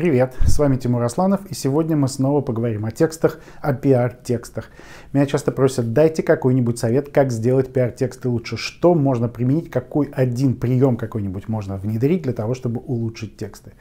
Привет, с вами Тимур Асланов, и сегодня мы снова поговорим о текстах, о пиар-текстах. Меня часто просят, дайте какой-нибудь совет, как сделать пиар-тексты лучше, что можно применить, какой один прием какой-нибудь можно внедрить для того, чтобы улучшить тексты.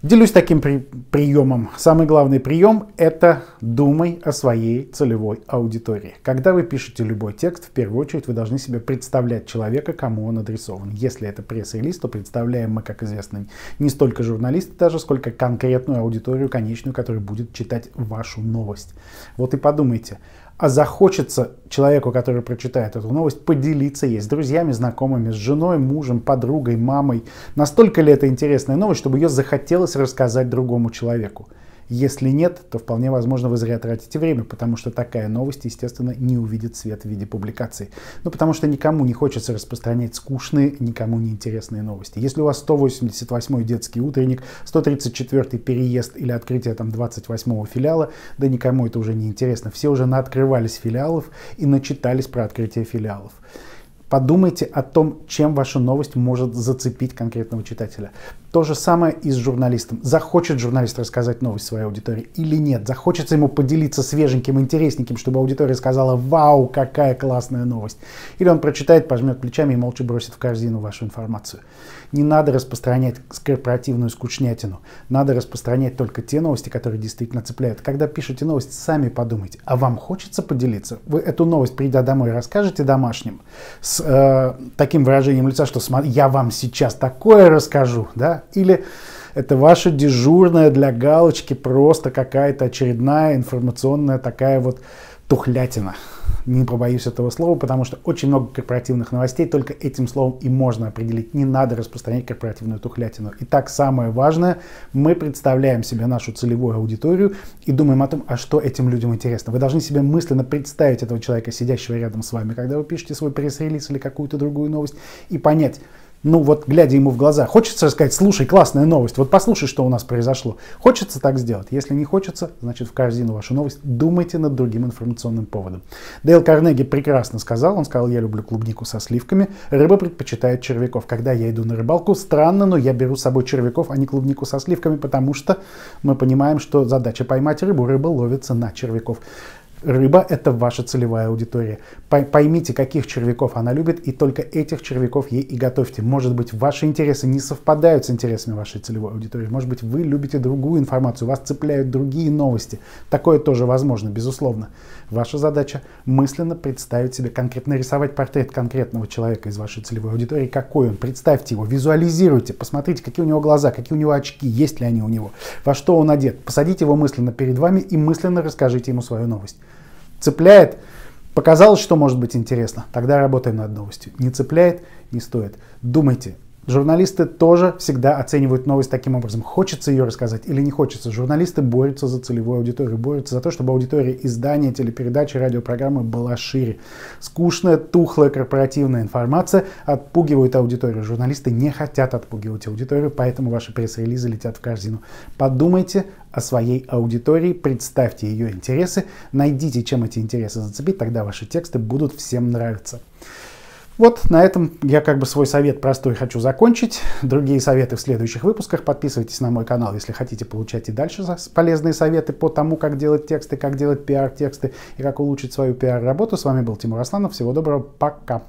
Делюсь таким при приемом. Самый главный прием – это думай о своей целевой аудитории. Когда вы пишете любой текст, в первую очередь вы должны себе представлять человека, кому он адресован. Если это пресс-релиз, то представляем мы, как известно, не столько журналисты даже, сколько конкретную аудиторию конечную, которая будет читать вашу новость. Вот и подумайте – а захочется человеку, который прочитает эту новость, поделиться ей с друзьями, знакомыми, с женой, мужем, подругой, мамой. Настолько ли это интересная новость, чтобы ее захотелось рассказать другому человеку? Если нет, то вполне возможно вы зря тратите время, потому что такая новость, естественно, не увидит свет в виде публикации. Ну, потому что никому не хочется распространять скучные, никому не интересные новости. Если у вас 188 детский утренник, 134 переезд или открытие там 28 филиала, да никому это уже не интересно. Все уже наоткрывались филиалов и начитались про открытие филиалов. Подумайте о том, чем ваша новость может зацепить конкретного читателя. То же самое и с журналистом. Захочет журналист рассказать новость своей аудитории или нет? Захочется ему поделиться свеженьким, интересненьким, чтобы аудитория сказала «Вау, какая классная новость!» Или он прочитает, пожмет плечами и молча бросит в корзину вашу информацию. Не надо распространять корпоративную скучнятину. Надо распространять только те новости, которые действительно цепляют. Когда пишете новости, сами подумайте, а вам хочется поделиться? Вы эту новость, придя домой, расскажете домашним с э, таким выражением лица, что «Я вам сейчас такое расскажу!» да? Или это ваша дежурная для галочки просто какая-то очередная информационная такая вот тухлятина. Не побоюсь этого слова, потому что очень много корпоративных новостей, только этим словом и можно определить. Не надо распространять корпоративную тухлятину. Итак, самое важное, мы представляем себе нашу целевую аудиторию и думаем о том, а что этим людям интересно. Вы должны себе мысленно представить этого человека, сидящего рядом с вами, когда вы пишете свой пресс-релиз или какую-то другую новость, и понять, ну вот глядя ему в глаза, хочется сказать, слушай, классная новость, вот послушай, что у нас произошло. Хочется так сделать. Если не хочется, значит в корзину вашу новость. Думайте над другим информационным поводом. Дейл Карнеги прекрасно сказал, он сказал, я люблю клубнику со сливками, рыба предпочитает червяков. Когда я иду на рыбалку, странно, но я беру с собой червяков, а не клубнику со сливками, потому что мы понимаем, что задача поймать рыбу, рыба ловится на червяков. Рыба – это ваша целевая аудитория. Поймите, каких червяков она любит, и только этих червяков ей и готовьте. Может быть, ваши интересы не совпадают с интересами вашей целевой аудитории. Может быть, вы любите другую информацию, вас цепляют другие новости. Такое тоже возможно, безусловно. Ваша задача – мысленно представить себе, конкретно рисовать портрет конкретного человека из вашей целевой аудитории, какой он. Представьте его, визуализируйте, посмотрите, какие у него глаза, какие у него очки, есть ли они у него, во что он одет. Посадите его мысленно перед вами и мысленно расскажите ему свою новость. Цепляет, показалось, что может быть интересно, тогда работаем над новостью. Не цепляет, не стоит. Думайте, Журналисты тоже всегда оценивают новость таким образом, хочется ее рассказать или не хочется. Журналисты борются за целевую аудиторию, борются за то, чтобы аудитория издания, телепередачи, радиопрограммы была шире. Скучная, тухлая корпоративная информация отпугивает аудиторию. Журналисты не хотят отпугивать аудиторию, поэтому ваши пресс-релизы летят в корзину. Подумайте о своей аудитории, представьте ее интересы, найдите, чем эти интересы зацепить, тогда ваши тексты будут всем нравиться. Вот на этом я как бы свой совет простой хочу закончить. Другие советы в следующих выпусках. Подписывайтесь на мой канал, если хотите получать и дальше полезные советы по тому, как делать тексты, как делать пиар-тексты и как улучшить свою пиар-работу. С вами был Тимур Асланов. Всего доброго. Пока.